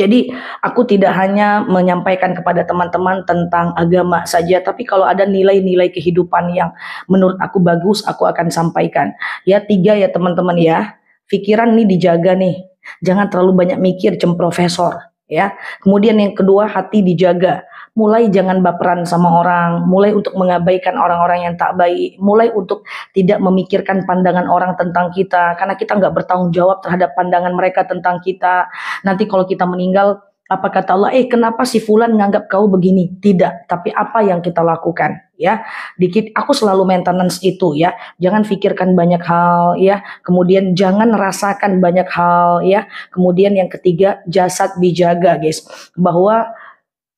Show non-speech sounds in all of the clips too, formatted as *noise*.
Jadi aku tidak hanya menyampaikan kepada teman-teman tentang agama saja, tapi kalau ada nilai-nilai kehidupan yang menurut aku bagus, aku akan sampaikan. Ya tiga ya teman-teman ya, pikiran nih dijaga nih. Jangan terlalu banyak mikir cem profesor ya. Kemudian yang kedua hati dijaga. Mulai jangan baperan sama orang, mulai untuk mengabaikan orang-orang yang tak baik, mulai untuk tidak memikirkan pandangan orang tentang kita, karena kita nggak bertanggung jawab terhadap pandangan mereka tentang kita. Nanti kalau kita meninggal, apa kata Allah, eh kenapa si fulan nganggap kau begini? Tidak, tapi apa yang kita lakukan ya. Dikit aku selalu maintenance itu ya. Jangan pikirkan banyak hal ya. Kemudian jangan rasakan banyak hal ya. Kemudian yang ketiga jasad dijaga guys. Bahwa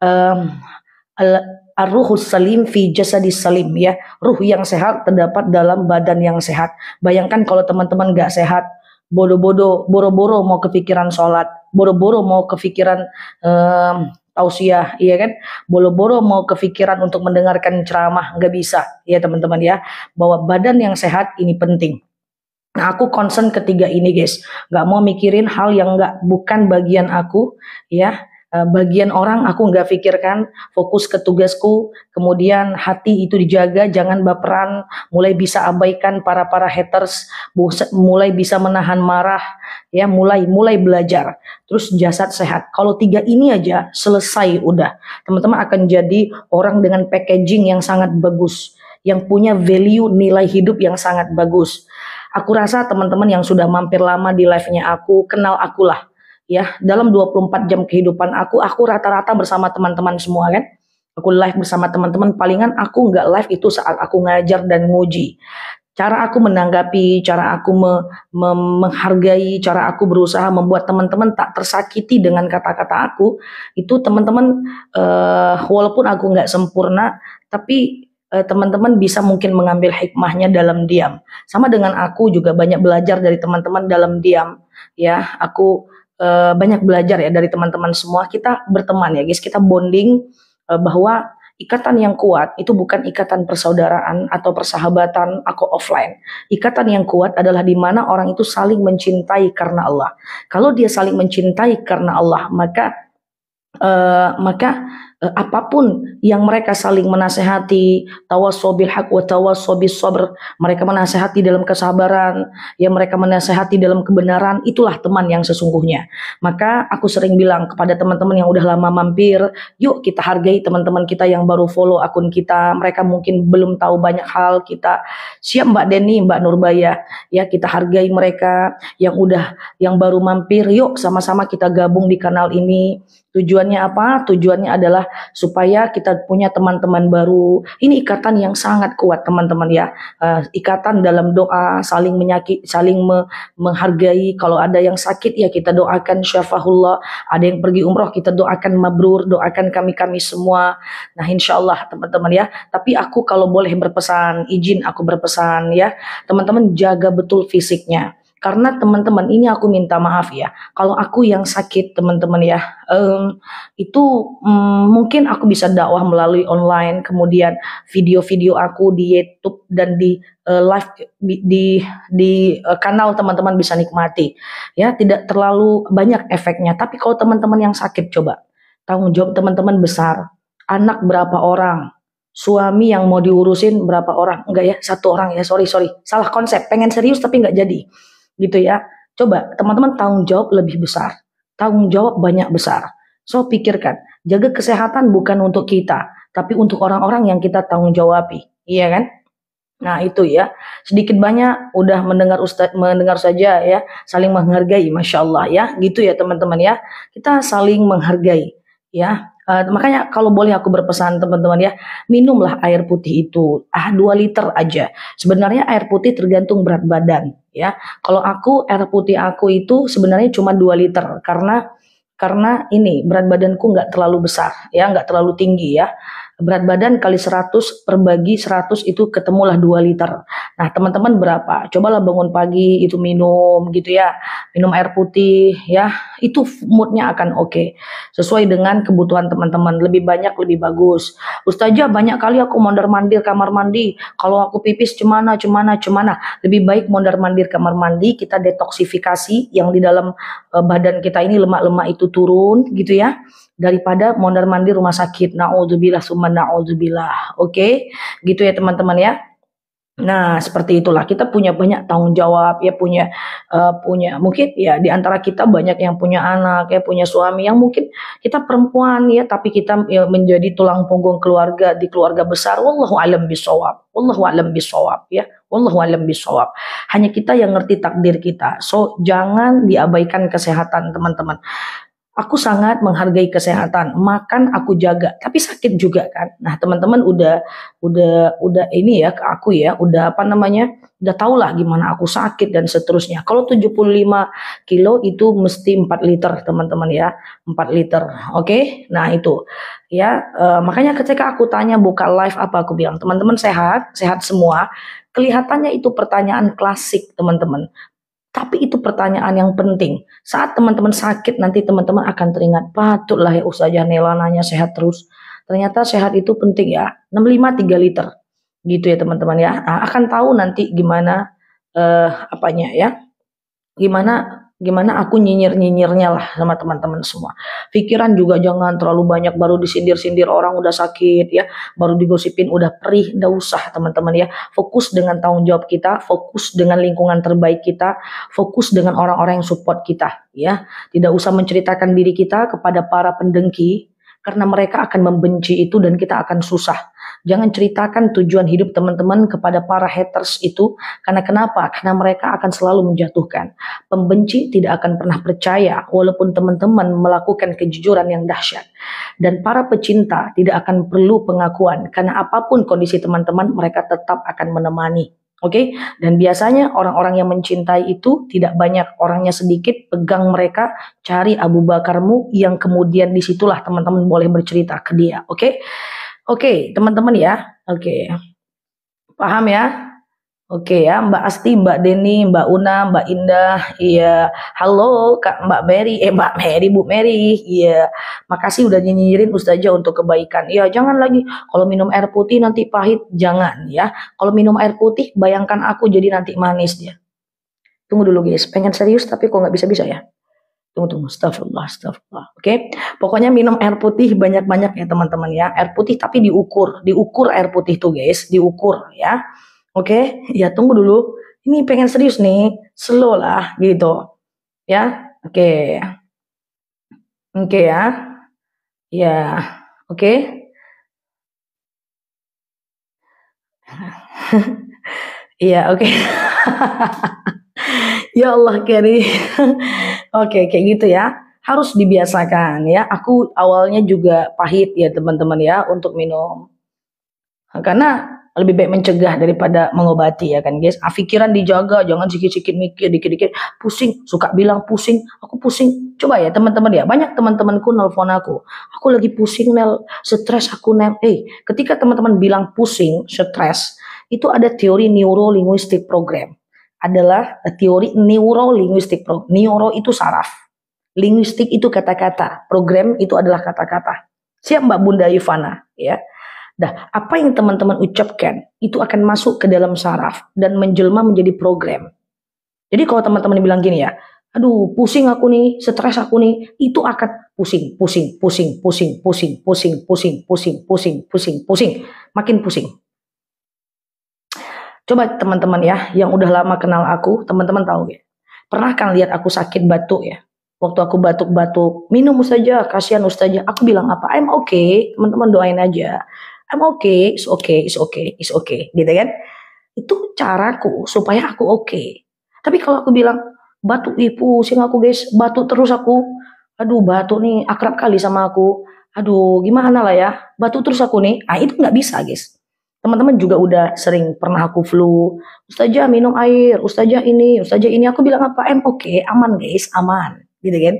um, Ar-ruhus salim fi jasadis salim ya. Ruh yang sehat terdapat dalam badan yang sehat. Bayangkan kalau teman-teman gak sehat, bodo-bodo, boro-boro mau kepikiran sholat, boro-boro mau kepikiran um, tausiah, iya kan? Boro-boro mau kepikiran untuk mendengarkan ceramah, nggak bisa, ya teman-teman ya. Bahwa badan yang sehat ini penting. Nah, aku concern ketiga ini, guys. Gak mau mikirin hal yang gak bukan bagian aku, ya. Eh, bagian orang aku nggak pikirkan fokus ke tugasku kemudian hati itu dijaga jangan baperan mulai bisa abaikan para para haters mulai bisa menahan marah ya mulai mulai belajar terus jasad sehat kalau tiga ini aja selesai udah teman-teman akan jadi orang dengan packaging yang sangat bagus yang punya value nilai hidup yang sangat bagus aku rasa teman-teman yang sudah mampir lama di live-nya aku kenal akulah ya dalam 24 jam kehidupan aku aku rata-rata bersama teman-teman semua kan aku live bersama teman-teman palingan aku nggak live itu saat aku ngajar dan nguji cara aku menanggapi, cara aku me, me, menghargai, cara aku berusaha membuat teman-teman tak tersakiti dengan kata-kata aku, itu teman-teman uh, walaupun aku nggak sempurna, tapi eh, teman-teman bisa mungkin mengambil hikmahnya dalam diam. Sama dengan aku juga banyak belajar dari teman-teman dalam diam, ya aku uh, banyak belajar ya dari teman-teman semua. Kita berteman ya guys, kita bonding uh, bahwa ikatan yang kuat itu bukan ikatan persaudaraan atau persahabatan aku offline. Ikatan yang kuat adalah di mana orang itu saling mencintai karena Allah. Kalau dia saling mencintai karena Allah, maka uh, maka eh, apapun yang mereka saling menasehati tawasobil hak wa tawasobis sabr mereka menasehati dalam kesabaran ya mereka menasehati dalam kebenaran itulah teman yang sesungguhnya maka aku sering bilang kepada teman-teman yang udah lama mampir yuk kita hargai teman-teman kita yang baru follow akun kita mereka mungkin belum tahu banyak hal kita siap Mbak Denny, Mbak Nurbaya ya kita hargai mereka yang udah yang baru mampir yuk sama-sama kita gabung di kanal ini tujuannya apa tujuannya adalah supaya kita punya teman-teman baru. Ini ikatan yang sangat kuat teman-teman ya. Uh, ikatan dalam doa, saling menyakit, saling me menghargai. Kalau ada yang sakit ya kita doakan syafahullah. Ada yang pergi umroh kita doakan mabrur, doakan kami-kami semua. Nah insya Allah teman-teman ya. Tapi aku kalau boleh berpesan, izin aku berpesan ya. Teman-teman jaga betul fisiknya karena teman-teman ini aku minta maaf ya kalau aku yang sakit teman-teman ya um, itu um, mungkin aku bisa dakwah melalui online kemudian video-video aku di YouTube dan di uh, live di di, di uh, kanal teman-teman bisa nikmati ya tidak terlalu banyak efeknya tapi kalau teman-teman yang sakit coba tanggung jawab teman-teman besar anak berapa orang suami yang mau diurusin berapa orang enggak ya satu orang ya sorry sorry salah konsep pengen serius tapi nggak jadi gitu ya. Coba teman-teman tanggung jawab lebih besar, tanggung jawab banyak besar. So pikirkan, jaga kesehatan bukan untuk kita, tapi untuk orang-orang yang kita tanggung jawab iya kan? Nah itu ya, sedikit banyak udah mendengar ustaz, mendengar saja ya, saling menghargai, masya Allah ya, gitu ya teman-teman ya, kita saling menghargai ya. Uh, makanya kalau boleh aku berpesan teman-teman ya, minumlah air putih itu. Ah dua liter aja. Sebenarnya air putih tergantung berat badan ya. Kalau aku air putih aku itu sebenarnya cuma dua liter karena karena ini berat badanku nggak terlalu besar ya, nggak terlalu tinggi ya berat badan kali 100 perbagi 100 itu ketemulah 2 liter. Nah, teman-teman berapa? Cobalah bangun pagi itu minum gitu ya. Minum air putih ya. Itu moodnya akan oke. Okay. Sesuai dengan kebutuhan teman-teman. Lebih banyak lebih bagus. Ustazah banyak kali aku mondar-mandir kamar mandi. Kalau aku pipis cemana cemana cemana. Lebih baik mondar-mandir kamar mandi kita detoksifikasi yang di dalam eh, badan kita ini lemak-lemak itu turun gitu ya daripada mondar mandir rumah sakit. Naudzubillah summa naudzubillah. Oke, okay? gitu ya teman-teman ya. Nah, seperti itulah kita punya banyak tanggung jawab, ya punya uh, punya mungkin ya di antara kita banyak yang punya anak, ya punya suami yang mungkin kita perempuan ya tapi kita ya, menjadi tulang punggung keluarga di keluarga besar. Wallahu alam bisawab. Wallahu alam bisawab ya. Wallahu alam bisawab. Hanya kita yang ngerti takdir kita. So, jangan diabaikan kesehatan teman-teman. Aku sangat menghargai kesehatan, makan aku jaga, tapi sakit juga kan. Nah, teman-teman udah udah udah ini ya ke aku ya, udah apa namanya? udah tau lah gimana aku sakit dan seterusnya. Kalau 75 kilo itu mesti 4 liter, teman-teman ya. 4 liter. Oke. Okay? Nah, itu. Ya, e, makanya ketika aku tanya buka live apa aku bilang, teman-teman sehat, sehat semua. Kelihatannya itu pertanyaan klasik, teman-teman. Tapi itu pertanyaan yang penting. Saat teman-teman sakit, nanti teman-teman akan teringat, patutlah ya usaha nanya sehat terus. Ternyata sehat itu penting ya. 65 3 liter. Gitu ya teman-teman ya. Nah, akan tahu nanti gimana eh, apanya ya. Gimana gimana aku nyinyir-nyinyirnya lah sama teman-teman semua. Pikiran juga jangan terlalu banyak baru disindir-sindir orang udah sakit ya, baru digosipin udah perih, ndak usah teman-teman ya. Fokus dengan tanggung jawab kita, fokus dengan lingkungan terbaik kita, fokus dengan orang-orang yang support kita ya. Tidak usah menceritakan diri kita kepada para pendengki karena mereka akan membenci itu dan kita akan susah Jangan ceritakan tujuan hidup teman-teman kepada para haters itu, karena kenapa? Karena mereka akan selalu menjatuhkan. Pembenci tidak akan pernah percaya, walaupun teman-teman melakukan kejujuran yang dahsyat. Dan para pecinta tidak akan perlu pengakuan, karena apapun kondisi teman-teman, mereka tetap akan menemani. Oke, okay? dan biasanya orang-orang yang mencintai itu tidak banyak orangnya sedikit. Pegang mereka, cari Abu Bakarmu yang kemudian disitulah teman-teman boleh bercerita ke dia. Oke. Okay? Oke, okay, teman-teman ya. Oke. Okay. Paham ya? Oke okay, ya, Mbak Asti, Mbak Deni, Mbak Una, Mbak Indah, iya. Halo Kak Mbak Mary, eh Mbak Mary, Bu Mary, iya. Makasih udah nyinyirin Ustazah untuk kebaikan. Iya, jangan lagi kalau minum air putih nanti pahit, jangan ya. Kalau minum air putih, bayangkan aku jadi nanti manis dia. Tunggu dulu guys, pengen serius tapi kok nggak bisa-bisa ya. Tunggu, tunggu, astagfirullah, astagfirullah. Oke, okay? pokoknya minum air putih banyak-banyak ya teman-teman ya. Air putih tapi diukur, diukur air putih tuh guys, diukur ya. Oke, okay? ya tunggu dulu. Ini pengen serius nih, slow lah gitu. Ya, oke. Okay. Oke okay, ya. Ya, oke. Okay. *laughs* Iya, oke. *laughs* ya Allah Keri. *laughs* Oke, okay, kayak gitu ya. Harus dibiasakan ya. Aku awalnya juga pahit ya teman-teman ya untuk minum. Karena lebih baik mencegah daripada mengobati ya kan guys. Afikiran ah, dijaga, jangan sikit-sikit mikir, dikit-dikit pusing, suka bilang pusing, aku pusing. Coba ya teman-teman ya, banyak teman-temanku nelpon aku. Aku lagi pusing Nel, stres aku Nel. Eh, ketika teman-teman bilang pusing, stres, itu ada teori neurolinguistik program adalah teori neurolinguistik. Neuro itu saraf. Linguistik itu kata-kata. Program itu adalah kata-kata. Siap Mbak Bunda Yufana ya. Dah apa yang teman-teman ucapkan itu akan masuk ke dalam saraf dan menjelma menjadi program. Jadi kalau teman-teman bilang gini ya, aduh pusing aku nih, stres aku nih, itu akan pusing, pusing, pusing, pusing, pusing, pusing, pusing, pusing, pusing, pusing, pusing, makin pusing. Coba teman-teman ya, yang udah lama kenal aku, teman-teman tahu ya. Pernah kan lihat aku sakit batuk ya? Waktu aku batuk-batuk, minum saja, kasihan ustaja Aku bilang apa? I'm okay, teman-teman doain aja. I'm okay, it's okay, it's okay, it's okay, gitu kan? Itu caraku supaya aku oke. Okay. Tapi kalau aku bilang batuk ibu, sing aku guys, batuk terus aku. Aduh, batuk nih akrab kali sama aku. Aduh, gimana lah ya? Batuk terus aku nih. Ah, itu nggak bisa, guys teman-teman juga udah sering pernah aku flu ustazah minum air ustazah ini ustazah ini aku bilang apa em oke okay, aman guys aman gitu kan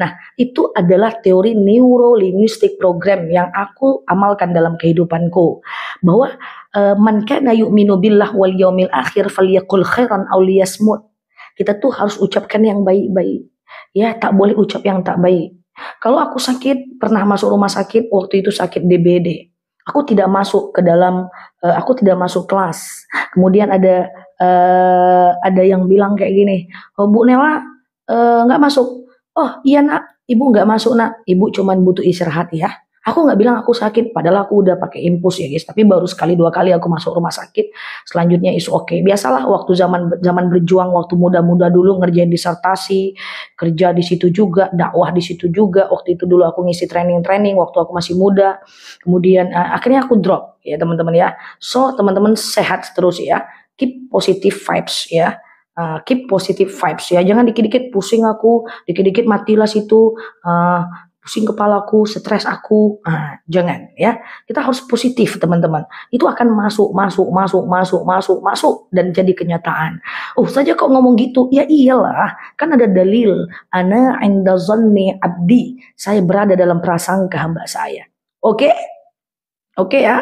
nah itu adalah teori neurolinguistik program yang aku amalkan dalam kehidupanku bahwa eh, man kana yu'minu billah wal yaumil akhir falyakul khairan aw liyasmut kita tuh harus ucapkan yang baik-baik ya tak boleh ucap yang tak baik kalau aku sakit pernah masuk rumah sakit waktu itu sakit DBD aku tidak masuk ke dalam uh, aku tidak masuk kelas kemudian ada uh, ada yang bilang kayak gini oh, Bu Nela eh, nggak uh, masuk oh iya nak ibu nggak masuk nak ibu cuman butuh istirahat ya Aku nggak bilang aku sakit, padahal aku udah pakai impus ya guys. Tapi baru sekali dua kali aku masuk rumah sakit. Selanjutnya isu oke. Okay. Biasalah waktu zaman zaman berjuang, waktu muda-muda dulu ngerjain disertasi, kerja di situ juga, dakwah di situ juga. Waktu itu dulu aku ngisi training-training waktu aku masih muda. Kemudian uh, akhirnya aku drop ya teman-teman ya. So teman-teman sehat terus ya. Keep positive vibes ya uh, keep positive vibes ya jangan dikit-dikit pusing aku dikit-dikit matilah situ uh, pusing kepalaku, stres aku. nah, jangan ya. Kita harus positif, teman-teman. Itu akan masuk, masuk, masuk, masuk, masuk, masuk dan jadi kenyataan. Oh, saja kok ngomong gitu. Ya iyalah, kan ada dalil. Ana inda zanni abdi. Saya berada dalam prasangka hamba saya. Oke? Okay? Oke okay, ya.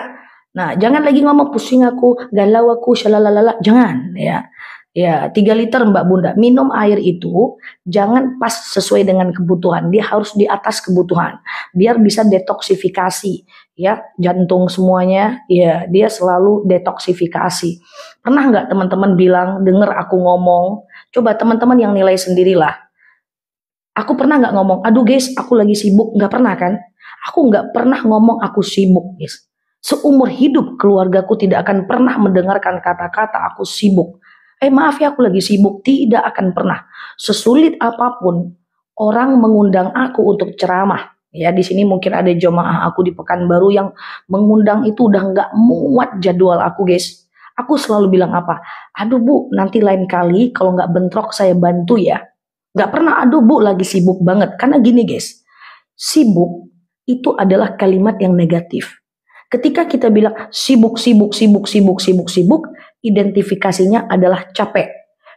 Nah, jangan lagi ngomong pusing aku, galau aku, shalalalala. Jangan ya. Ya, 3 liter Mbak Bunda. Minum air itu jangan pas sesuai dengan kebutuhan. Dia harus di atas kebutuhan. Biar bisa detoksifikasi ya, jantung semuanya ya, dia selalu detoksifikasi. Pernah nggak teman-teman bilang dengar aku ngomong? Coba teman-teman yang nilai sendirilah. Aku pernah nggak ngomong, aduh guys, aku lagi sibuk. Nggak pernah kan? Aku nggak pernah ngomong aku sibuk, guys. Seumur hidup keluargaku tidak akan pernah mendengarkan kata-kata aku sibuk eh maaf ya aku lagi sibuk, tidak akan pernah. Sesulit apapun orang mengundang aku untuk ceramah. Ya di sini mungkin ada jemaah aku di Pekanbaru yang mengundang itu udah nggak muat jadwal aku guys. Aku selalu bilang apa? Aduh bu, nanti lain kali kalau nggak bentrok saya bantu ya. Nggak pernah aduh bu lagi sibuk banget. Karena gini guys, sibuk itu adalah kalimat yang negatif. Ketika kita bilang sibuk, sibuk, sibuk, sibuk, sibuk, sibuk, identifikasinya adalah capek.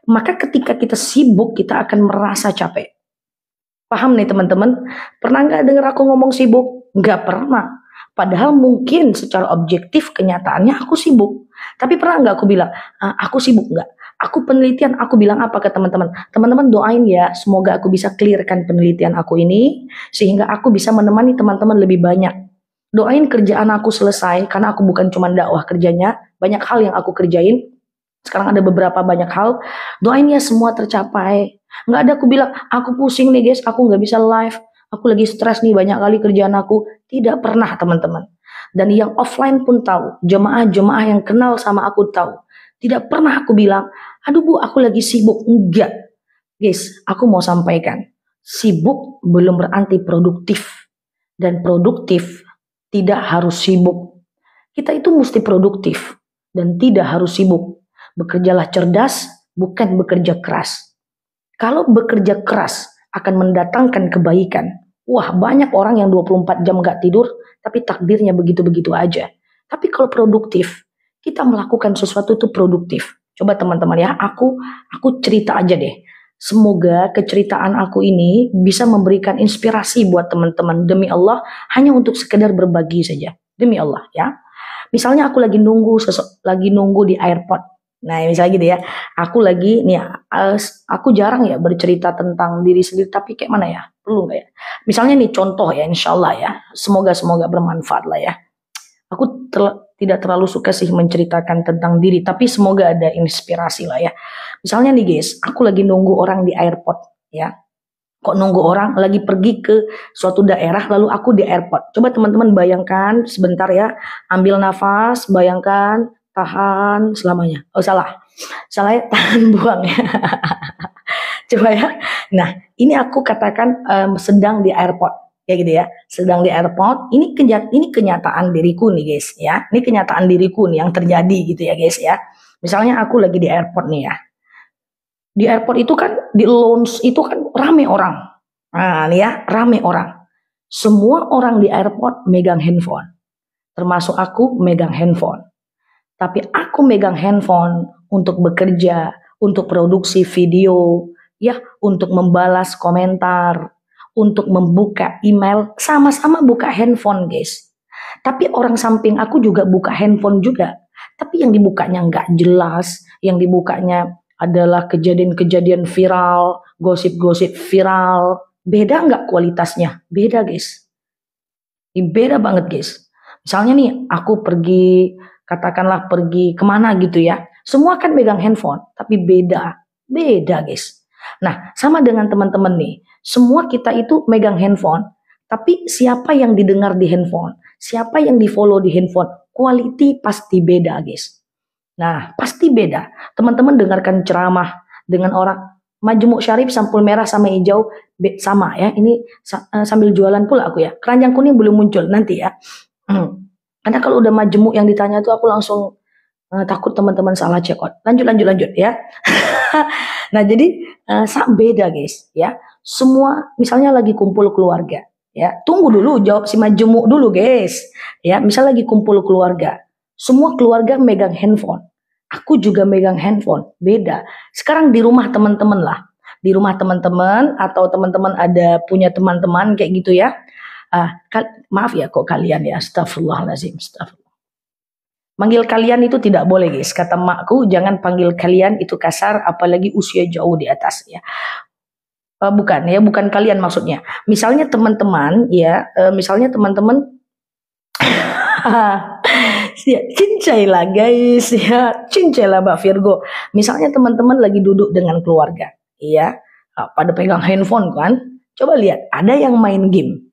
Maka ketika kita sibuk, kita akan merasa capek. Paham nih teman-teman? Pernah nggak dengar aku ngomong sibuk? Nggak pernah. Padahal mungkin secara objektif kenyataannya aku sibuk. Tapi pernah nggak aku bilang, ah, aku sibuk nggak? Aku penelitian, aku bilang apa ke teman-teman? Teman-teman doain ya, semoga aku bisa clearkan penelitian aku ini, sehingga aku bisa menemani teman-teman lebih banyak. Doain kerjaan aku selesai, karena aku bukan cuma dakwah kerjanya, banyak hal yang aku kerjain sekarang ada beberapa banyak hal doain ya semua tercapai nggak ada aku bilang aku pusing nih guys aku nggak bisa live aku lagi stres nih banyak kali kerjaan aku tidak pernah teman-teman dan yang offline pun tahu jemaah-jemaah yang kenal sama aku tahu tidak pernah aku bilang aduh bu aku lagi sibuk enggak guys aku mau sampaikan sibuk belum berarti produktif dan produktif tidak harus sibuk kita itu mesti produktif dan tidak harus sibuk. Bekerjalah cerdas, bukan bekerja keras. Kalau bekerja keras akan mendatangkan kebaikan. Wah, banyak orang yang 24 jam gak tidur, tapi takdirnya begitu-begitu aja. Tapi kalau produktif, kita melakukan sesuatu itu produktif. Coba teman-teman ya, aku aku cerita aja deh. Semoga keceritaan aku ini bisa memberikan inspirasi buat teman-teman. Demi Allah, hanya untuk sekedar berbagi saja. Demi Allah ya. Misalnya aku lagi nunggu sesok, lagi nunggu di airport. Nah, misalnya gitu ya. Aku lagi nih eh, aku jarang ya bercerita tentang diri sendiri tapi kayak mana ya? Perlu nggak ya? Misalnya nih contoh ya insyaallah ya. Semoga semoga bermanfaat lah ya. Aku ter tidak terlalu suka sih menceritakan tentang diri, tapi semoga ada inspirasi lah ya. Misalnya nih guys, aku lagi nunggu orang di airport ya kok nunggu orang lagi pergi ke suatu daerah lalu aku di airport. Coba teman-teman bayangkan sebentar ya, ambil nafas, bayangkan, tahan selamanya. Oh salah, salah ya, *laughs* tahan buang ya. *laughs* Coba ya. Nah ini aku katakan um, sedang di airport ya gitu ya, sedang di airport. Ini kenya ini kenyataan diriku nih guys ya, ini kenyataan diriku nih yang terjadi gitu ya guys ya. Misalnya aku lagi di airport nih ya, di airport itu kan di lounge itu kan rame orang. Nah, nih ya, rame orang. Semua orang di airport megang handphone. Termasuk aku megang handphone. Tapi aku megang handphone untuk bekerja, untuk produksi video, ya, untuk membalas komentar, untuk membuka email, sama-sama buka handphone, guys. Tapi orang samping aku juga buka handphone juga. Tapi yang dibukanya nggak jelas, yang dibukanya adalah kejadian-kejadian viral, gosip-gosip viral. Beda nggak kualitasnya? Beda guys. Ini Beda banget guys. Misalnya nih aku pergi, katakanlah pergi kemana gitu ya. Semua kan megang handphone, tapi beda. Beda guys. Nah sama dengan teman-teman nih. Semua kita itu megang handphone, tapi siapa yang didengar di handphone, siapa yang di follow di handphone, quality pasti beda guys. Nah, pasti beda. Teman-teman dengarkan ceramah dengan orang majemuk syarif sampul merah sama hijau sama ya. Ini eh, sambil jualan pula aku ya. Keranjang kuning belum muncul nanti ya. Hmm. Karena kalau udah majemuk yang ditanya tuh aku langsung uh, takut teman-teman salah check out. Lanjut lanjut lanjut ya. *laughs* nah, jadi uh, beda guys ya. Semua misalnya lagi kumpul keluarga ya. Tunggu dulu jawab si majemuk dulu guys. Ya, misal lagi kumpul keluarga. Semua keluarga megang handphone. Aku juga megang handphone, beda. Sekarang di rumah teman-teman lah, di rumah teman-teman atau teman-teman ada punya teman-teman kayak gitu ya. Uh, maaf ya kok kalian ya, astagfirullahaladzim, astagfirullah. Manggil kalian itu tidak boleh guys, kata makku jangan panggil kalian itu kasar apalagi usia jauh di atas ya. Uh, bukan ya, bukan kalian maksudnya. Misalnya teman-teman ya, uh, misalnya teman-teman *laughs* ya, lah guys ya lah Mbak Virgo misalnya teman-teman lagi duduk dengan keluarga iya ah, pada pegang handphone kan coba lihat ada yang main game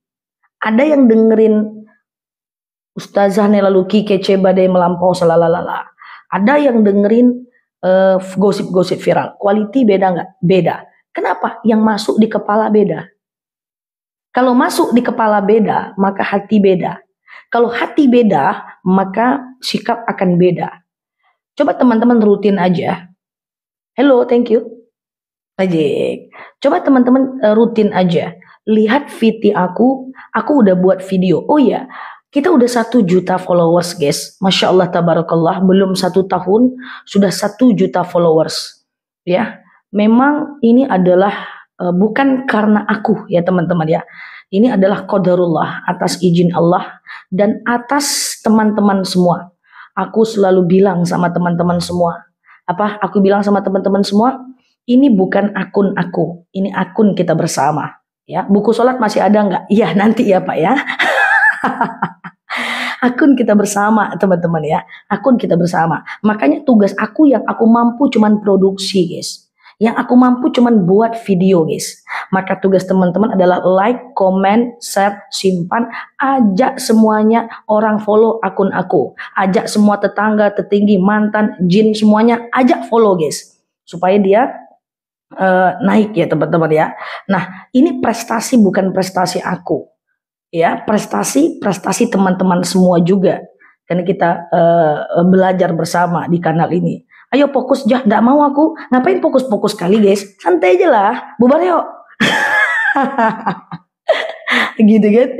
ada yang dengerin Ustazah Nela Luki kece badai melampau selalalala ada yang dengerin eh, gosip-gosip uh, viral quality beda nggak beda kenapa yang masuk di kepala beda kalau masuk di kepala beda maka hati beda kalau hati beda, maka sikap akan beda. Coba teman-teman rutin aja. Hello, thank you. Ajik. Coba teman-teman eh, rutin aja. Lihat VT aku, aku udah buat video. Oh iya, kita udah satu juta followers guys. Masya Allah tabarakallah, belum satu tahun sudah satu juta followers. Ya, memang ini adalah eh, bukan karena aku ya teman-teman ya. Ini adalah qadarullah atas izin Allah dan atas teman-teman semua. Aku selalu bilang sama teman-teman semua, apa aku bilang sama teman-teman semua, ini bukan akun aku, ini akun kita bersama. Ya, buku sholat masih ada nggak? Iya nanti ya Pak ya. *laughs* akun kita bersama teman-teman ya, akun kita bersama. Makanya tugas aku yang aku mampu cuman produksi guys yang aku mampu cuman buat video guys. Maka tugas teman-teman adalah like, comment, share, simpan. Ajak semuanya orang follow akun aku. Ajak semua tetangga, tertinggi, mantan, jin semuanya. Ajak follow guys. Supaya dia uh, naik ya teman-teman ya. Nah ini prestasi bukan prestasi aku. Ya prestasi prestasi teman-teman semua juga karena kita uh, belajar bersama di kanal ini ayo fokus jah nggak mau aku ngapain fokus-fokus kali guys santai aja lah bubar yuk *laughs* gitu kan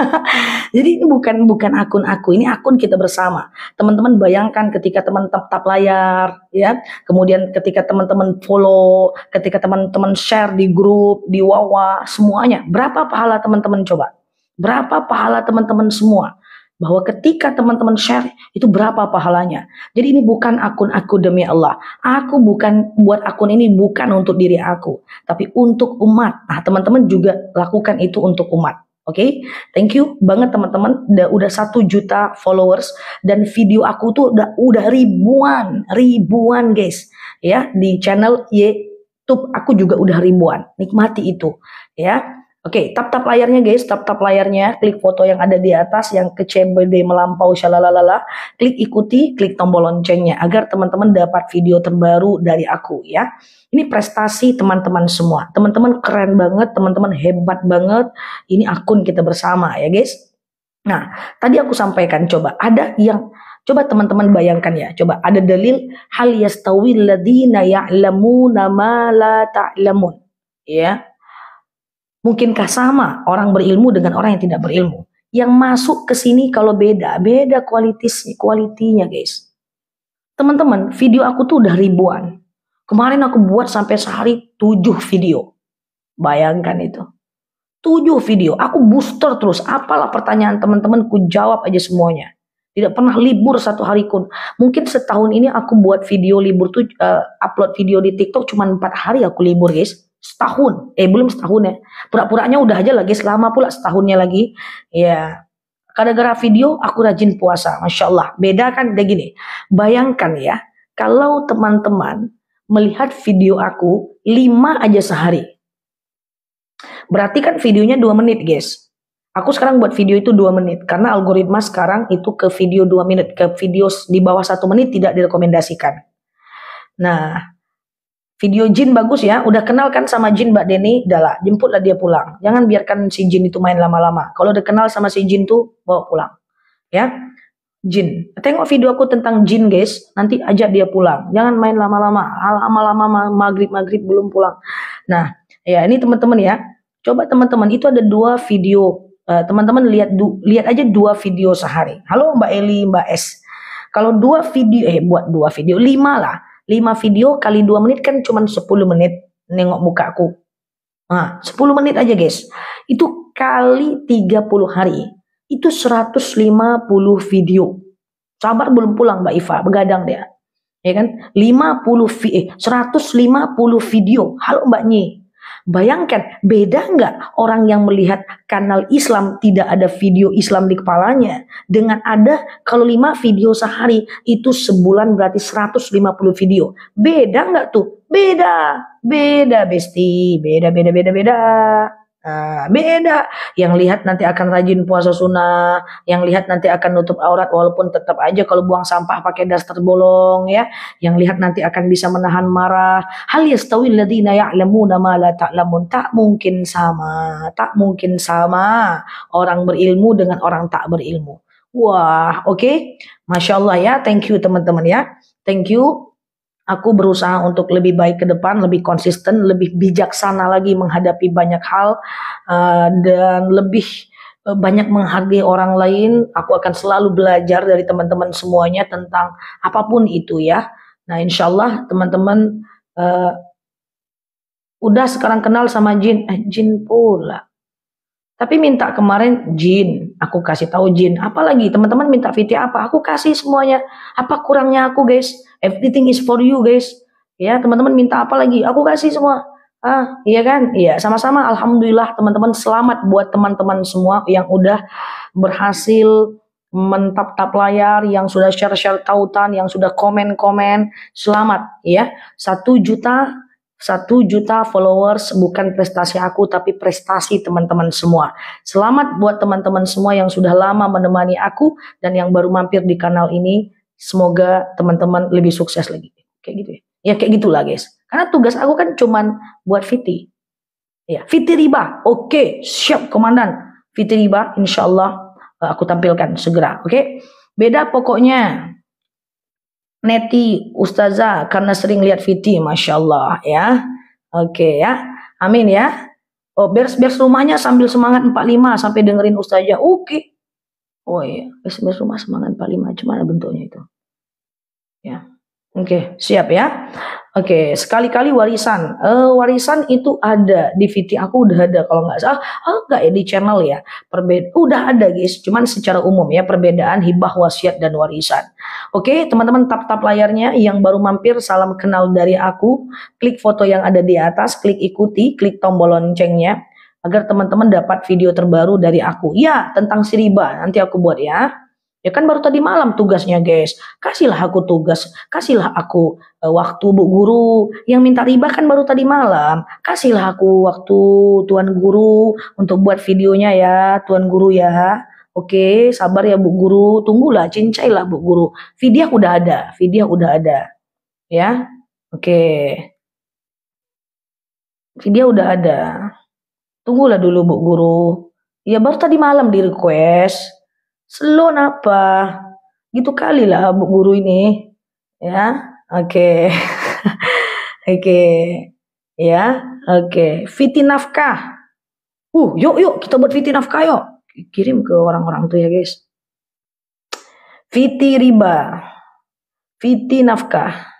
*laughs* jadi ini bukan bukan akun aku ini akun kita bersama teman-teman bayangkan ketika teman tap layar ya kemudian ketika teman-teman follow ketika teman-teman share di grup di wawa semuanya berapa pahala teman-teman coba berapa pahala teman-teman semua bahwa ketika teman-teman share itu berapa pahalanya. Jadi ini bukan akun aku demi Allah. Aku bukan buat akun ini bukan untuk diri aku, tapi untuk umat. Nah, teman-teman juga lakukan itu untuk umat. Oke, okay? thank you banget teman-teman. Udah, udah satu juta followers dan video aku tuh udah udah ribuan, ribuan guys, ya di channel YouTube aku juga udah ribuan. Nikmati itu, ya. Oke, okay, tap-tap layarnya guys, tap-tap layarnya, klik foto yang ada di atas yang ke CBD melampau shalalala, klik ikuti, klik tombol loncengnya agar teman-teman dapat video terbaru dari aku ya. Ini prestasi teman-teman semua. Teman-teman keren banget, teman-teman hebat banget. Ini akun kita bersama ya guys. Nah, tadi aku sampaikan coba ada yang Coba teman-teman bayangkan ya, coba ada dalil hal yastawil ladina ya'lamuna ma la ta'lamun. Ya, Mungkinkah sama orang berilmu dengan orang yang tidak berilmu? Yang masuk ke sini kalau beda, beda kualitasnya, kualitinya guys. Teman-teman, video aku tuh udah ribuan. Kemarin aku buat sampai sehari tujuh video. Bayangkan itu. tujuh video. Aku booster terus. Apalah pertanyaan teman-teman, ku jawab aja semuanya. Tidak pernah libur satu hari pun. Mungkin setahun ini aku buat video libur tuh, eh, upload video di TikTok cuma empat hari aku libur guys setahun eh belum setahun ya pura-puranya udah aja lagi selama pula setahunnya lagi ya karena gara video aku rajin puasa masya Allah beda kan kayak gini bayangkan ya kalau teman-teman melihat video aku lima aja sehari berarti kan videonya dua menit guys aku sekarang buat video itu 2 menit karena algoritma sekarang itu ke video 2 menit ke video di bawah satu menit tidak direkomendasikan nah Video jin bagus ya, udah kenal kan sama jin Mbak Deni, udahlah, jemputlah dia pulang. Jangan biarkan si jin itu main lama-lama. Kalau udah kenal sama si jin tuh, bawa pulang. Ya, jin. Tengok video aku tentang jin guys, nanti ajak dia pulang. Jangan main lama-lama, ah, lama-lama maghrib-maghrib belum pulang. Nah, ya ini teman-teman ya, coba teman-teman itu ada dua video eh, teman-teman uh, lihat du, lihat aja dua video sehari. Halo Mbak Eli, Mbak S. Kalau dua video eh buat dua video lima lah. 5 video kali 2 menit kan cuma 10 menit nengok muka aku. Nah, 10 menit aja guys. Itu kali 30 hari. Itu 150 video. Sabar belum pulang Mbak Iva, begadang dia. Ya kan? 50 eh, 150 video. Halo Mbak Nyi, Bayangkan, beda nggak orang yang melihat kanal Islam tidak ada video Islam di kepalanya dengan ada kalau lima video sehari itu sebulan berarti 150 video. Beda nggak tuh? Beda, beda besti, beda beda beda beda. Nah, beda yang lihat nanti akan rajin puasa sunnah, yang lihat nanti akan nutup aurat walaupun tetap aja kalau buang sampah pakai daster bolong ya, yang lihat nanti akan bisa menahan marah. Hal yastawil ladina ya'lamuna ma la ta'lamun tak mungkin sama, tak mungkin sama orang berilmu dengan orang tak berilmu. Wah, oke. Okay? Masya Allah ya, thank you teman-teman ya. Thank you Aku berusaha untuk lebih baik ke depan, lebih konsisten, lebih bijaksana lagi menghadapi banyak hal uh, dan lebih eh, banyak menghargai orang lain. Aku akan selalu belajar dari teman-teman semuanya tentang apapun itu ya. Nah insya Allah teman-teman uh, udah sekarang kenal sama jin, eh, jin pula. Tapi minta kemarin jin, aku kasih tahu jin, apalagi teman-teman minta fitih apa, aku kasih semuanya. Apa kurangnya aku guys? Everything is for you guys. Ya teman-teman minta apa lagi? Aku kasih semua. Ah, iya kan? Iya, sama-sama. Alhamdulillah teman-teman selamat buat teman-teman semua yang udah berhasil mentap-tap layar, yang sudah share-share tautan, yang sudah komen-komen. Selamat ya. Satu juta satu juta followers bukan prestasi aku tapi prestasi teman-teman semua. Selamat buat teman-teman semua yang sudah lama menemani aku dan yang baru mampir di kanal ini. Semoga teman-teman lebih sukses lagi. Kayak gitu ya. Ya kayak gitulah guys. Karena tugas aku kan cuman buat Viti. Ya, Viti Riba. Oke, okay, siap komandan. Viti Riba insya Allah eh, aku tampilkan segera. Oke. Beda pokoknya. Neti Ustazah karena sering lihat Viti, masya Allah ya. Oke ya, amin ya. Oh, beres-beres rumahnya sambil semangat 45 sampai dengerin Ustazah. Oke. Oh iya, beres-beres rumah semangat 45. lima, bentuknya itu. Ya. Oke, siap ya. Oke, okay, sekali-kali warisan. Uh, warisan itu ada di VT aku udah ada kalau nggak salah. Oh, nggak ya di channel ya. Perbeda udah ada guys, cuman secara umum ya perbedaan hibah, wasiat dan warisan. Oke, okay, teman-teman tap-tap layarnya yang baru mampir salam kenal dari aku. Klik foto yang ada di atas, klik ikuti, klik tombol loncengnya agar teman-teman dapat video terbaru dari aku. Ya, tentang si riba nanti aku buat ya. Ya kan baru tadi malam tugasnya guys. Kasihlah aku tugas, kasihlah aku e, waktu bu guru. Yang minta riba kan baru tadi malam. Kasihlah aku waktu tuan guru untuk buat videonya ya, tuan guru ya. Oke, sabar ya bu guru. Tunggulah, cincailah bu guru. Vidya udah ada, vidya udah ada. Ya, oke. video udah ada. Tunggulah dulu bu guru. Ya baru tadi malam di request Selon apa? Gitu kali lah bu guru ini. Ya, oke. Okay. *laughs* oke. Okay. Ya, oke. Okay. Fiti nafkah. Uh, yuk yuk kita buat fiti nafkah yuk. Kirim ke orang-orang tuh ya guys. Fiti riba. Fiti nafkah.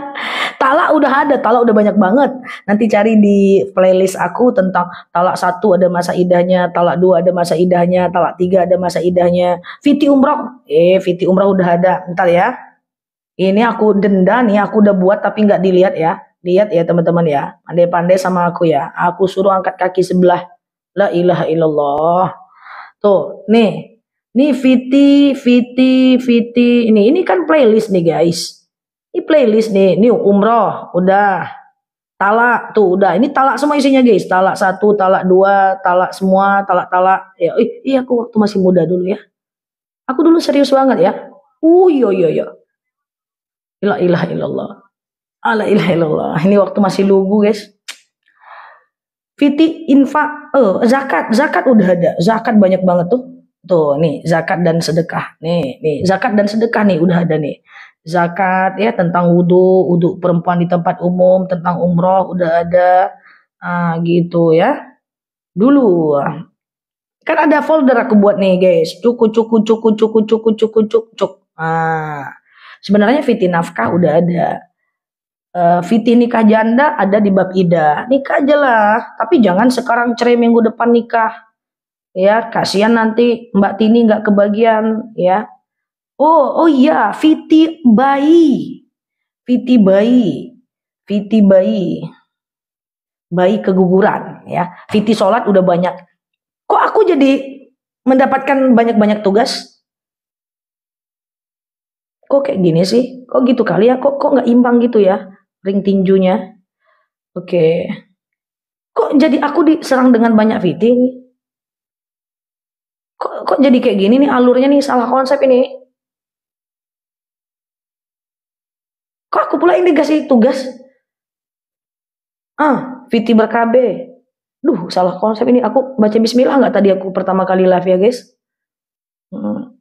*laughs* Talak udah ada, talak udah banyak banget. Nanti cari di playlist aku tentang talak satu ada masa idahnya, talak dua ada masa idahnya, talak tiga ada masa idahnya. Viti umroh, eh Viti umroh udah ada. Ntar ya. Ini aku denda nih, aku udah buat tapi nggak dilihat ya. Lihat ya teman-teman ya. Pandai-pandai sama aku ya. Aku suruh angkat kaki sebelah. La ilaha illallah. Tuh, nih. Nih Viti, Viti, Viti. Ini ini kan playlist nih guys ini playlist nih, new umroh, udah. Talak tuh udah, ini talak semua isinya guys. Talak satu, talak dua, talak semua, talak-talak. Ya, ih, iya aku waktu masih muda dulu ya. Aku dulu serius banget ya. Uh, yo yo yo. Ilah ilah ilallah Ala ah, ilah ilallah. Ini waktu masih lugu guys. Fiti, infak, eh, zakat, zakat udah ada. Zakat banyak banget tuh. Tuh nih zakat dan sedekah. Nih, nih zakat dan sedekah nih udah ada nih zakat ya tentang wudhu wudhu perempuan di tempat umum tentang umroh udah ada uh, gitu ya dulu ah. kan ada folder aku buat nih guys cukup cukup cukup cukup cukup cukup cukup cuk ah. sebenarnya fitin nafkah udah ada uh, eh, fitih nikah janda ada di bab ida nikah aja lah tapi jangan sekarang cerai minggu depan nikah ya kasihan nanti mbak tini nggak kebagian ya Oh, oh iya, Viti bayi. Viti bayi. Viti bayi. Bayi keguguran ya. Viti sholat udah banyak. Kok aku jadi mendapatkan banyak-banyak tugas? Kok kayak gini sih? Kok gitu kali ya? Kok kok nggak imbang gitu ya? Ring tinjunya. Oke. Kok jadi aku diserang dengan banyak Viti Kok, kok jadi kayak gini nih alurnya nih salah konsep ini? Kok aku pula yang dikasih tugas? Ah, Viti berKB. Duh, salah konsep ini. Aku baca bismillah nggak tadi aku pertama kali live ya, guys? Hmm.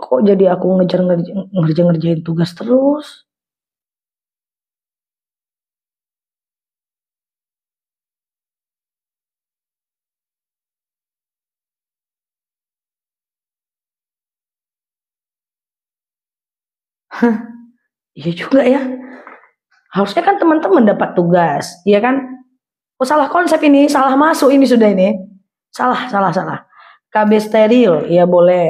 Kok jadi aku ngejar ngerjain ngerjain tugas terus? Huh? Iya juga ya. Harusnya kan teman-teman dapat tugas, Iya kan? Oh salah konsep ini, salah masuk ini sudah ini. Salah, salah, salah. KB steril, ya boleh.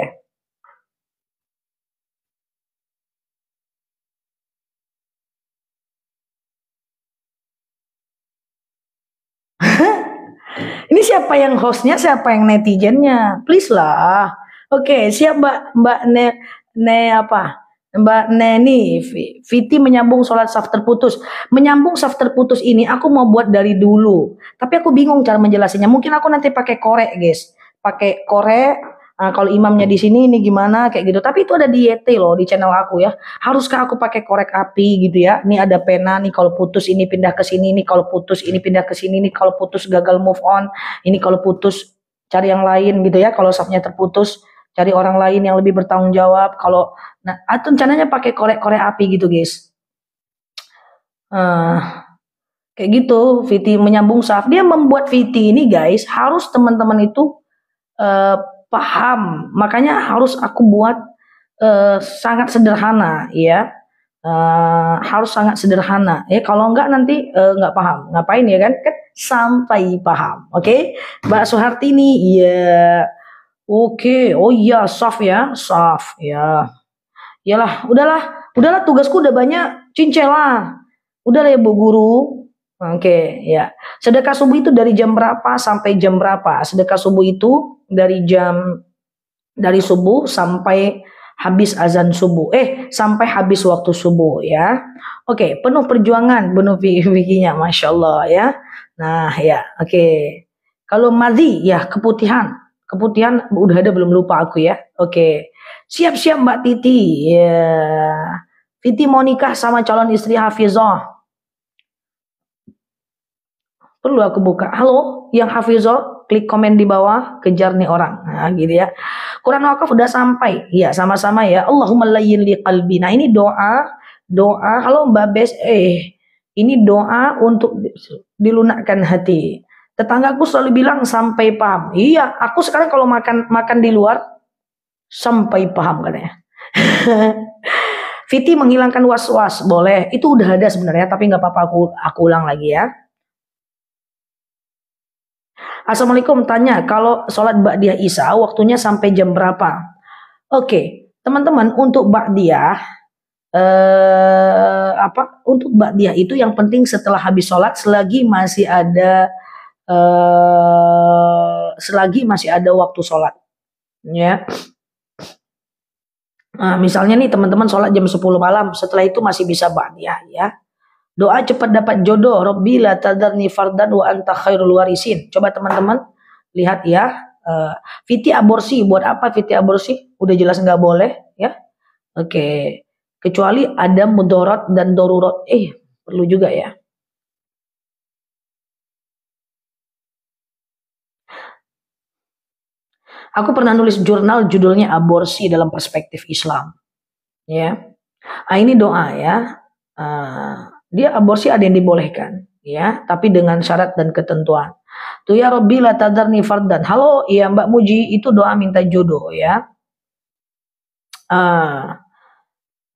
*laughs* ini siapa yang hostnya, siapa yang netizennya? Please lah. Oke, okay, siap Mbak Mbak ne, ne apa? Mbak Neni, Viti menyambung sholat saf terputus. Menyambung saf terputus ini aku mau buat dari dulu. Tapi aku bingung cara menjelasinya. Mungkin aku nanti pakai korek, guys. Pakai korek. Nah, kalau imamnya di sini ini gimana kayak gitu. Tapi itu ada di YT loh di channel aku ya. Haruskah aku pakai korek api gitu ya? Ini ada pena nih kalau putus ini pindah ke sini, ini kalau putus ini pindah ke sini, ini kalau putus gagal move on, ini kalau putus cari yang lain gitu ya kalau safnya terputus cari orang lain yang lebih bertanggung jawab kalau nah atun caranya pakai korek-korek api gitu guys uh, kayak gitu Viti menyambung saf dia membuat Viti ini guys harus teman-teman itu uh, paham makanya harus aku buat uh, sangat sederhana ya uh, harus sangat sederhana ya kalau enggak nanti uh, enggak paham ngapain ya kan kan sampai paham oke okay? Mbak Suhartini ya yeah. Oke, okay. oh iya, soft ya, soft ya. Iyalah, udahlah, udahlah tugasku udah banyak, cincela. Udahlah ya Bu Guru. Oke, okay, ya. Sedekah subuh itu dari jam berapa sampai jam berapa? Sedekah subuh itu dari jam dari subuh sampai habis azan subuh. Eh, sampai habis waktu subuh ya. Oke, okay, penuh perjuangan, penuh *laughs* pikirnya, Masya Allah ya. Nah, ya, oke. Kalau madhi, ya keputihan Kemudian udah ada belum lupa aku ya. Oke. Siap-siap Mbak Titi. Ya. Titi mau nikah sama calon istri Hafizah. Perlu aku buka. Halo, yang Hafizah klik komen di bawah, kejar nih orang. Nah, gitu ya. Quran wakaf udah sampai. ya sama-sama ya. Allahumma layyin li qalbi. Nah, ini doa doa. Halo Mbak Bes, eh ini doa untuk dilunakkan hati. Tetanggaku selalu bilang sampai paham. Iya, aku sekarang kalau makan makan di luar sampai paham katanya. *laughs* Fiti menghilangkan was-was, boleh. Itu udah ada sebenarnya, tapi nggak apa-apa aku aku ulang lagi ya. Assalamualaikum tanya kalau sholat Ba'diyah Isa waktunya sampai jam berapa? Oke, teman-teman untuk Ba'diyah eh apa untuk Ba'diyah itu yang penting setelah habis sholat selagi masih ada Eh, selagi masih ada waktu sholat ya nah, misalnya nih teman-teman sholat jam 10 malam setelah itu masih bisa badiah ya doa cepat dapat jodoh Robbila tadarni fardan wa anta khairul warisin coba teman-teman lihat ya uh, eh, fiti aborsi buat apa fiti aborsi udah jelas nggak boleh ya oke okay. kecuali ada mudorot dan dorurot. eh perlu juga ya Aku pernah nulis jurnal judulnya aborsi dalam perspektif Islam. Ya. Nah, ini doa ya. Uh, dia aborsi ada yang dibolehkan ya, tapi dengan syarat dan ketentuan. Tu ya Robbi la tadarni fardan. Halo, iya Mbak Muji, itu doa minta jodoh ya. Uh,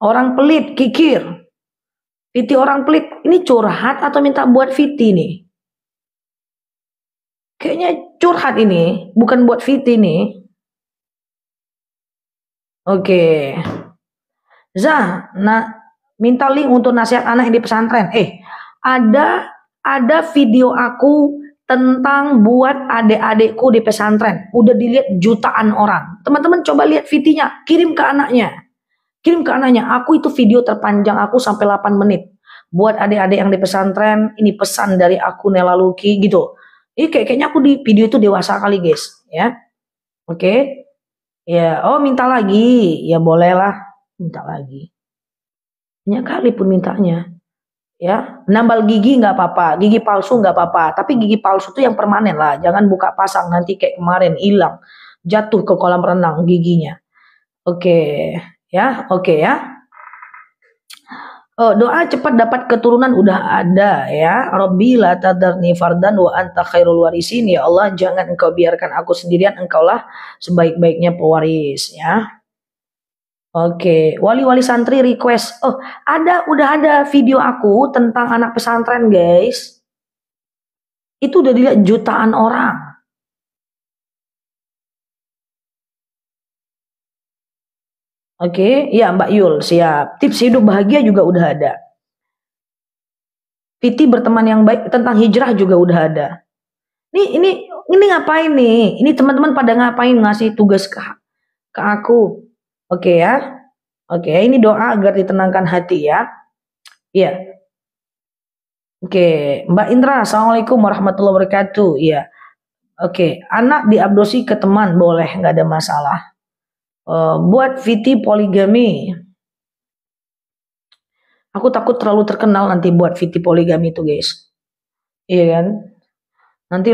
orang pelit, kikir. Fiti orang pelit, ini curhat atau minta buat fiti nih? Kayaknya curhat ini, bukan buat fit nih, Oke. za, nah minta link untuk nasihat anak di pesantren. Eh, ada ada video aku tentang buat adik-adikku di pesantren. Udah dilihat jutaan orang. Teman-teman coba lihat fitinya, kirim ke anaknya. Kirim ke anaknya. Aku itu video terpanjang aku sampai 8 menit. Buat adik-adik yang di pesantren, ini pesan dari aku Nela Luki gitu. Ih, kayak, kayaknya aku di video itu dewasa kali, guys, ya. Oke. Okay. Ya, oh minta lagi. Ya bolehlah, minta lagi. Banyak kali pun mintanya. Ya, nambal gigi nggak apa-apa, gigi palsu nggak apa-apa, tapi gigi palsu itu yang permanen lah. Jangan buka pasang nanti kayak kemarin hilang, jatuh ke kolam renang giginya. Oke, okay. ya, oke okay, ya uh, doa cepat dapat keturunan udah ada ya. Robbi la tadarni fardan wa anta khairul warisin. Ya Allah, jangan engkau biarkan aku sendirian, engkaulah sebaik-baiknya pewaris ya. Oke, okay. wali-wali santri request. Oh, ada udah ada video aku tentang anak pesantren, guys. Itu udah dilihat jutaan orang. Oke, okay, ya Mbak Yul, siap. Tips hidup bahagia juga udah ada. Piti berteman yang baik tentang hijrah juga udah ada. Nih, ini ini ngapain nih? Ini teman-teman pada ngapain ngasih tugas ke ke aku? Oke okay, ya. Oke, okay, ini doa agar ditenangkan hati ya. Iya. Yeah. Oke, okay. Mbak Indra, Assalamualaikum warahmatullahi wabarakatuh. Iya. Yeah. Oke, okay. anak diabdosi ke teman boleh, nggak ada masalah. Eh, buat VT poligami. Aku takut terlalu terkenal nanti buat VT poligami itu guys. Iya kan? Nanti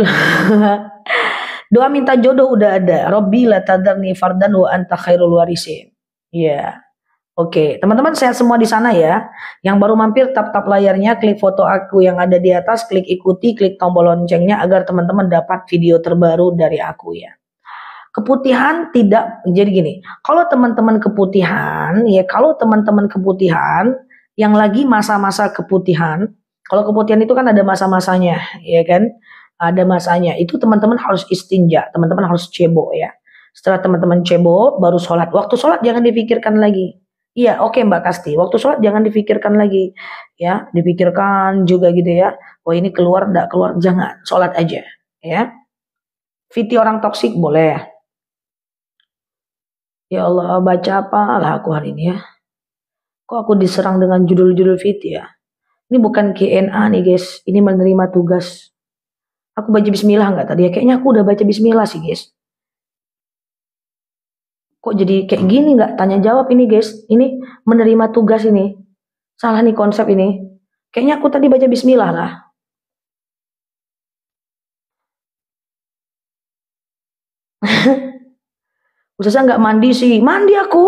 *laughs* Doa minta jodoh udah ada. Robbi la tadarni fardan wa anta khairul warisin. Iya. Oke, okay. teman-teman sehat semua di sana ya. Yang baru mampir tap-tap layarnya, klik foto aku yang ada di atas, klik ikuti, klik tombol loncengnya agar teman-teman dapat video terbaru dari aku ya. Keputihan tidak jadi gini. Kalau teman-teman keputihan, ya kalau teman-teman keputihan yang lagi masa-masa keputihan, kalau keputihan itu kan ada masa-masanya, ya kan? Ada masanya. Itu teman-teman harus istinja, teman-teman harus cebo ya. Setelah teman-teman cebo, baru sholat. Waktu sholat jangan dipikirkan lagi. Iya, oke okay, Mbak Kasti. Waktu sholat jangan dipikirkan lagi, ya, dipikirkan juga gitu ya. Oh ini keluar, tidak keluar, jangan. Sholat aja, ya. Video orang toksik boleh, Ya Allah, baca apa lah aku hari ini ya. Kok aku diserang dengan judul-judul fit ya? Ini bukan KNA nih guys, ini menerima tugas. Aku baca bismillah nggak tadi ya? Kayaknya aku udah baca bismillah sih guys. Kok jadi kayak gini nggak tanya jawab ini guys? Ini menerima tugas ini. Salah nih konsep ini. Kayaknya aku tadi baca bismillah lah. *laughs* Ustazah nggak mandi sih. Mandi aku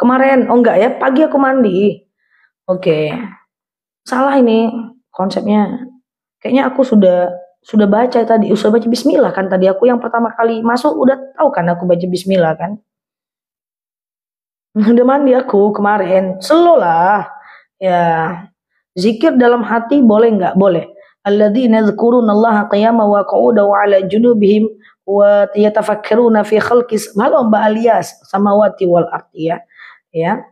kemarin. Oh enggak ya, pagi aku mandi. Oke. Okay. Salah ini konsepnya. Kayaknya aku sudah sudah baca tadi, usah baca bismillah kan tadi aku yang pertama kali masuk udah tahu kan aku baca bismillah kan. *laughs* Udah mandi aku kemarin. Slow lah. Ya. Zikir dalam hati boleh nggak? Boleh. Alladzina dzkurunallaha qiyaman wa qu'udan wa 'ala junubihim wa yatafakkaruna fi khalqis halo Mbak Alias samawati wal ardi ya ya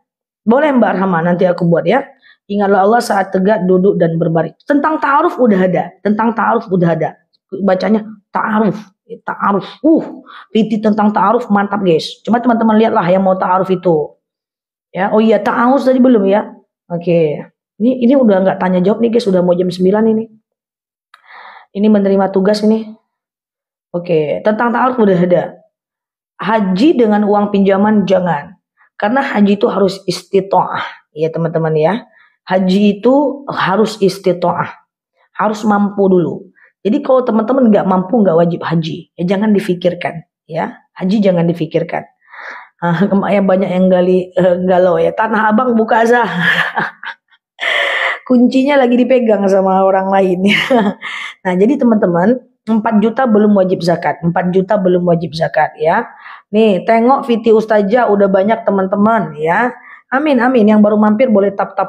boleh Mbak Rahma nanti aku buat ya ingatlah Allah saat tegak duduk dan berbaring tentang ta'aruf udah ada tentang ta'aruf udah ada bacanya ta'aruf ya, ta'aruf uh piti tentang ta'aruf mantap guys cuma teman-teman lihatlah yang mau ta'aruf itu ya oh iya ta'aruf tadi belum ya oke ini ini udah nggak tanya jawab nih guys udah mau jam 9 ini ini menerima tugas ini Oke, tentang ta'aruf udah ada. Haji dengan uang pinjaman jangan. Karena haji itu harus istitoah. Ya teman-teman ya. Haji itu harus istitoah. Harus mampu dulu. Jadi kalau teman-teman gak mampu gak wajib haji. Ya jangan difikirkan. Ya, haji jangan difikirkan. Ah, *laughs* kemarin banyak yang gali eh, galau ya. Tanah abang buka sah. *laughs* Kuncinya lagi dipegang sama orang lain. *laughs* nah jadi teman-teman 4 juta belum wajib zakat, 4 juta belum wajib zakat ya. Nih, tengok Viti Ustazah udah banyak teman-teman ya. Amin amin yang baru mampir boleh tap-tap